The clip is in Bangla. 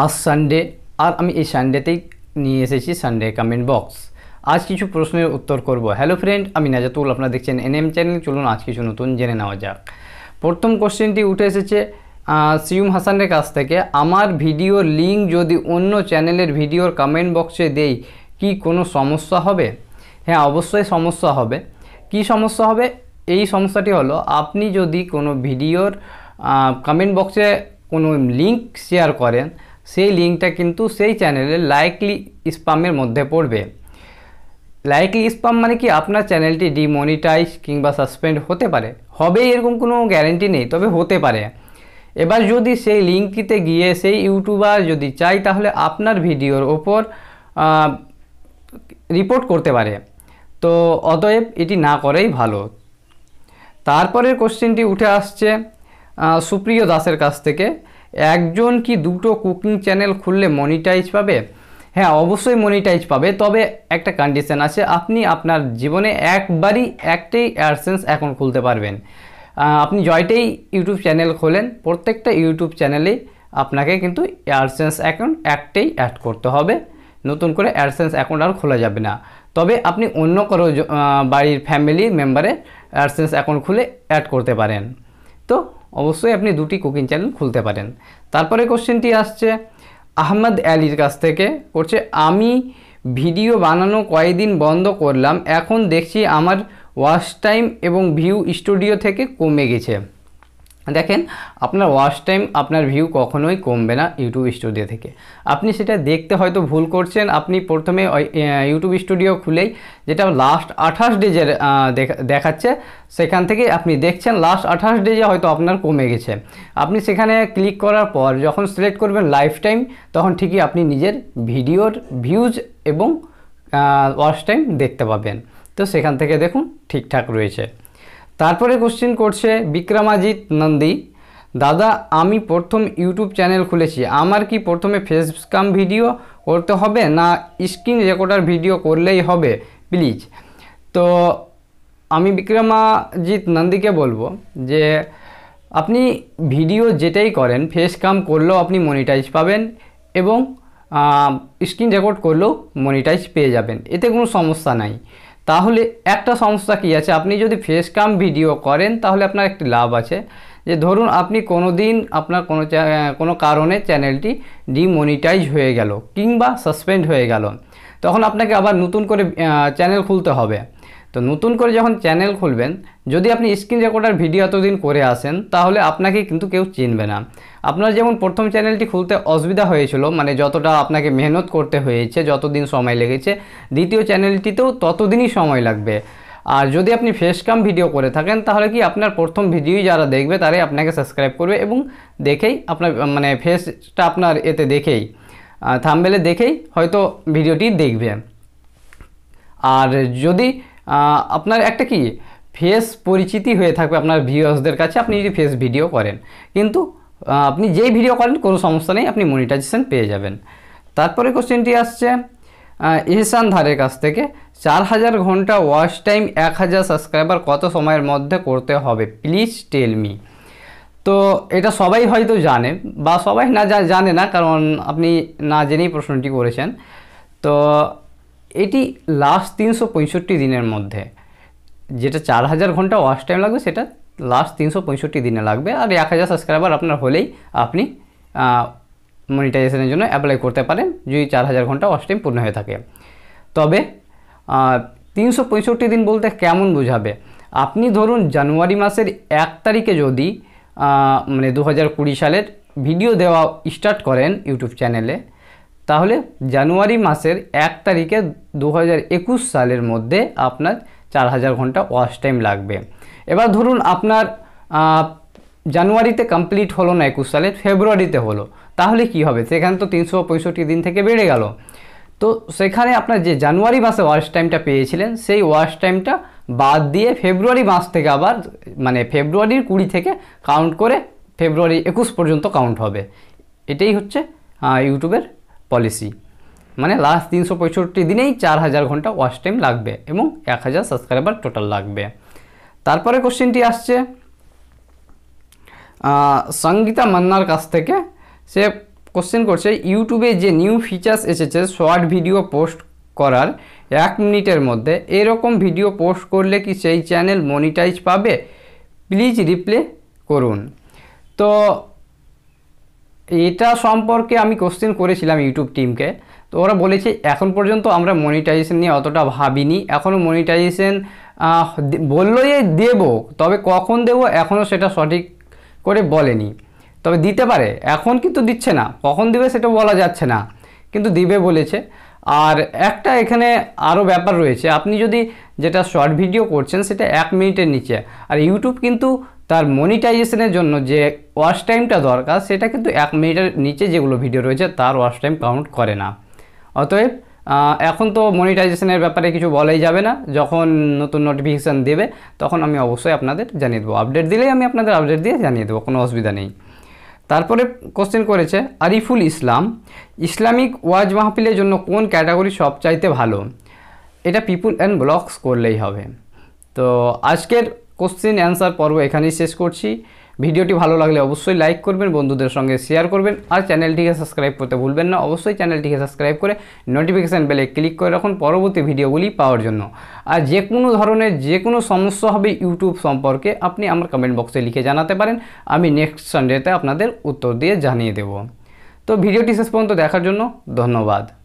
আজ সানডে আর আমি এই সানডেতেই নিয়ে এসেছি সানডে কমেন্ট বক্স আজ কিছু প্রশ্নের উত্তর করব হ্যালো ফ্রেন্ড আমি নাজাতুল আপনারা দেখছেন এনএম চ্যানেল চলুন আজ কিছু নতুন জেনে নেওয়া যাক প্রথম কোশ্চেনটি উঠে এসেছে সিউম হাসানের কাছ থেকে আমার ভিডিওর লিঙ্ক যদি অন্য চ্যানেলের ভিডিওর কমেন্ট বক্সে দেই কি কোনো সমস্যা হবে হ্যাঁ অবশ্যই সমস্যা হবে কি সমস্যা হবে এই সমস্যাটি হলো আপনি যদি কোনো ভিডিওর কমেন্ট বক্সে কোনো লিঙ্ক শেয়ার করেন সেই লিঙ্কটা কিন্তু সেই চ্যানেলের লাইকলি স্পামের মধ্যে পড়বে লাইকলি স্পাম মানে কি আপনার চ্যানেলটি ডিমনিটাইজ কিংবা সাসপেন্ড হতে পারে হবে এরকম কোনো গ্যারেন্টি নেই তবে হতে পারে এবার যদি সেই লিঙ্কটিতে গিয়ে সেই ইউটিউবার যদি চাই তাহলে আপনার ভিডিওর ওপর রিপোর্ট করতে পারে তো অতএব এটি না করাই ভালো তারপরের কোশ্চেনটি উঠে আসছে সুপ্রিয় দাসের কাছ থেকে একজন কি দুটো কুকিং চ্যানেল খুললে মনিটাইজ পাবে হ্যাঁ অবশ্যই মনিটাইজ পাবে তবে একটা কন্ডিশন আছে আপনি আপনার জীবনে একবারই একটাই অ্যাডসেন্স অ্যাকাউন্ট খুলতে পারবেন আপনি জয়টাই ইউটিউব চ্যানেল খোলেন প্রত্যেকটা ইউটিউব চ্যানেলেই আপনাকে কিন্তু অ্যাডসেন্স অ্যাকাউন্ট একটাই অ্যাড করতে হবে নতুন করে অ্যাডসেন্স অ্যাকাউন্ট আর খোলা যাবে না তবে আপনি অন্য কারো বাড়ির ফ্যামিলি মেম্বারে অ্যাডসেন্স অ্যাকাউন্ট খুলে অ্যাড করতে পারেন তো অবশ্যই আপনি দুটি কুকিং চ্যানেল খুলতে পারেন তারপরে কোশ্চেনটি আসছে আহমদ আলীর কাছ থেকে করছে আমি ভিডিও বানানো কয়েকদিন বন্ধ করলাম এখন দেখছি আমার ওয়াচ টাইম এবং ভিউ স্টুডিও থেকে কমে গেছে দেখেন আপনার ওয়াচ টাইম আপনার ভিউ কখনোই কমবে না ইউটিউব স্টুডিও থেকে আপনি সেটা দেখতে হয়তো ভুল করছেন আপনি প্রথমে ইউটিউব স্টুডিও খুলেই যেটা লাস্ট আঠাশ ডেজের দেখাচ্ছে সেখান থেকে আপনি দেখছেন লাস্ট আঠাশ ডেজে হয়তো আপনার কমে গেছে আপনি সেখানে ক্লিক করার পর যখন সিলেক্ট করবেন লাইফ টাইম তখন ঠিকই আপনি নিজের ভিডিওর ভিউজ এবং ওয়াচ টাইম দেখতে পাবেন তো সেখান থেকে দেখুন ঠিকঠাক রয়েছে তারপরে কোশ্চেন করছে বিক্রমাজিৎ নন্দী দাদা আমি প্রথম ইউটিউব চ্যানেল খুলেছি আমার কি প্রথমে ফেসকাম ভিডিও করতে হবে না স্ক্রিন রেকর্ডার ভিডিও করলেই হবে প্লিজ তো আমি বিক্রমাজিৎ নন্দীকে বলবো যে আপনি ভিডিও যেটাই করেন ফেস কাম করলেও আপনি মনিটাইজ পাবেন এবং স্ক্রিন রেকর্ড করলেও মনিটাইজ পেয়ে যাবেন এতে কোনো সমস্যা নাই তাহলে একটা সমস্যা কি আছে আপনি যদি ফেস কাম ভিডিও করেন তাহলে আপনার একটি লাভ আছে যে ধরুন আপনি কোনো দিন আপনার কোনো কোনো কারণে চ্যানেলটি ডিমনিটাইজ হয়ে গেল কিংবা সাসপেন্ড হয়ে গেল তখন আপনাকে আবার নতুন করে চ্যানেল খুলতে হবে তো নতুন করে যখন চ্যানেল খুলবেন যদি আপনি স্ক্রিন রেকর্ডার ভিডিও এতদিন করে আসেন তাহলে আপনাকে কিন্তু কেউ চিনবে না আপনার যেমন প্রথম চ্যানেলটি খুলতে অসুবিধা হয়েছিল মানে যতটা আপনাকে মেহনত করতে হয়েছে যতদিন সময় লেগেছে দ্বিতীয় চ্যানেলটিতেও ততদিনই সময় লাগবে আর যদি আপনি ফেস কাম ভিডিও করে থাকেন তাহলে কি আপনার প্রথম ভিডিওই যারা দেখবে তারাই আপনাকে সাবস্ক্রাইব করবে এবং দেখেই আপনার মানে ফেসটা আপনার এতে দেখেই থামবেলে দেখেই হয়তো ভিডিওটি দেখবে আর যদি আপনার একটা কি ফেস পরিচিতি হয়ে থাকবে আপনার ভিউয়ার্সদের কাছে আপনি যদি ফেস ভিডিও করেন কিন্তু আপনি যেই ভিডিও করেন কোনো সমস্যা নেই আপনি মনিটাইজেশন পেয়ে যাবেন তারপরে কোশ্চেনটি আসছে ইহসান ধারের কাছ থেকে চার হাজার ঘন্টা ওয়াচ টাইম এক হাজার সাবস্ক্রাইবার কত সময়ের মধ্যে করতে হবে প্লিজ টেল মি তো এটা সবাই হয়তো জানে বা সবাই না জানে না কারণ আপনি না জেনেই প্রশ্নটি করেছেন তো এটি লাস্ট তিনশো পঁয়ষট্টি দিনের মধ্যে যেটা চার হাজার ঘন্টা ওয়াশ টাইম লাগবে সেটা লাস্ট তিনশো পঁয়ষট্টি দিনে লাগবে আর এক হাজার সাবস্ক্রাইবার আপনার হলেই আপনি মনিটাইজেশনের জন্য অ্যাপ্লাই করতে পারেন যদি চার হাজার ঘন্টা ওয়াশ টাইম পূর্ণ হয়ে থাকে তবে তিনশো পঁয়ষট্টি দিন বলতে কেমন বোঝাবে আপনি ধরুন জানুয়ারি মাসের এক তারিখে যদি মানে দু হাজার কুড়ি সালের ভিডিও দেওয়া স্টার্ট করেন ইউটিউব চ্যানেলে তাহলে জানুয়ারি মাসের এক তারিখে দু সালের মধ্যে আপনার চার হাজার ঘন্টা ওয়াশ টাইম লাগবে এবার ধরুন আপনার জানুয়ারিতে কমপ্লিট হলো না একুশ সালে ফেব্রুয়ারিতে হলো তাহলে কি হবে সেখানে তো তিনশো দিন থেকে বেড়ে গেল তো সেখানে আপনার যে জানুয়ারি মাসে ওয়াশ টাইমটা পেয়েছিলেন সেই ওয়াশ টাইমটা বাদ দিয়ে ফেব্রুয়ারি মাস থেকে আবার মানে ফেব্রুয়ারির কুড়ি থেকে কাউন্ট করে ফেব্রুয়ারি একুশ পর্যন্ত কাউন্ট হবে এটাই হচ্ছে ইউটিউবের পলিসি মানে লাস্ট তিনশো পঁয়ষট্টি দিনেই চার হাজার ঘন্টা ওয়াচ টাইম লাগবে এবং এক হাজার সাবস্ক্রাইবার টোটাল লাগবে তারপরে কোশ্চেনটি আসছে সঙ্গীতা মান্নার কাছ থেকে সে কোশ্চেন করছে ইউটিউবে যে নিউ ফিচার্স এসেছে শর্ট ভিডিও পোস্ট করার এক মিনিটের মধ্যে এরকম ভিডিও পোস্ট করলে কি সেই চ্যানেল মনিটাইজ পাবে প্লিজ রিপ্লে করুন তো এটা সম্পর্কে আমি কোশ্চেন করেছিলাম ইউটিউব টিমকে তো ওরা বলেছে এখন পর্যন্ত আমরা মনিটাইজেশন নিয়ে অতটা ভাবিনি এখনও মনিটাইজেশন বললো যে দেব তবে কখন দেব এখনও সেটা সঠিক করে বলেনি তবে দিতে পারে এখন কিন্তু দিচ্ছে না কখন দিবে সেটা বলা যাচ্ছে না কিন্তু দিবে বলেছে আর একটা এখানে আরও ব্যাপার রয়েছে আপনি যদি যেটা শর্ট ভিডিও করছেন সেটা এক মিনিটের নিচে আর ইউটিউব কিন্তু তার মনিটাইজেশনের জন্য যে ওয়াশ টাইমটা দরকার সেটা কিন্তু এক মিনিটের নিচে যেগুলো ভিডিও রয়েছে তার ওয়াশ টাইম কাউন্ট করে না অতএব এখন তো মনিটাইজেশনের ব্যাপারে কিছু বলাই যাবে না যখন নতুন নোটিফিকেশান দেবে তখন আমি অবশ্যই আপনাদের জানিয়ে দেবো আপডেট দিলেই আমি আপনাদের আপডেট দিয়ে জানিয়ে দেবো কোনো অসুবিধা নেই তারপরে কোশ্চেন করেছে আরিফুল ইসলাম ইসলামিক ওয়াজ মাহফিলের জন্য কোন ক্যাটাগরি সবচাইতে ভালো এটা পিপুল অ্যান্ড ব্লগস করলেই হবে তো আজকের কোশ্চেন অ্যান্সার পর্ব এখানেই শেষ করছি ভিডিওটি ভালো লাগলে অবশ্যই লাইক করবেন বন্ধুদের সঙ্গে শেয়ার করবেন আর চ্যানেলটিকে সাবস্ক্রাইব করতে ভুলবেন না অবশ্যই চ্যানেলটিকে সাবস্ক্রাইব করে নোটিফিকেশান বেলে ক্লিক করে রাখুন পরবর্তী ভিডিওগুলি পাওয়ার জন্য আর যে কোনো ধরনের যে কোনো সমস্যা হবে ইউটিউব সম্পর্কে আপনি আমার কমেন্ট বক্সে লিখে জানাতে পারেন আমি নেক্সট সানডেতে আপনাদের উত্তর দিয়ে জানিয়ে দেব তো ভিডিওটি শেষ পর্যন্ত দেখার জন্য ধন্যবাদ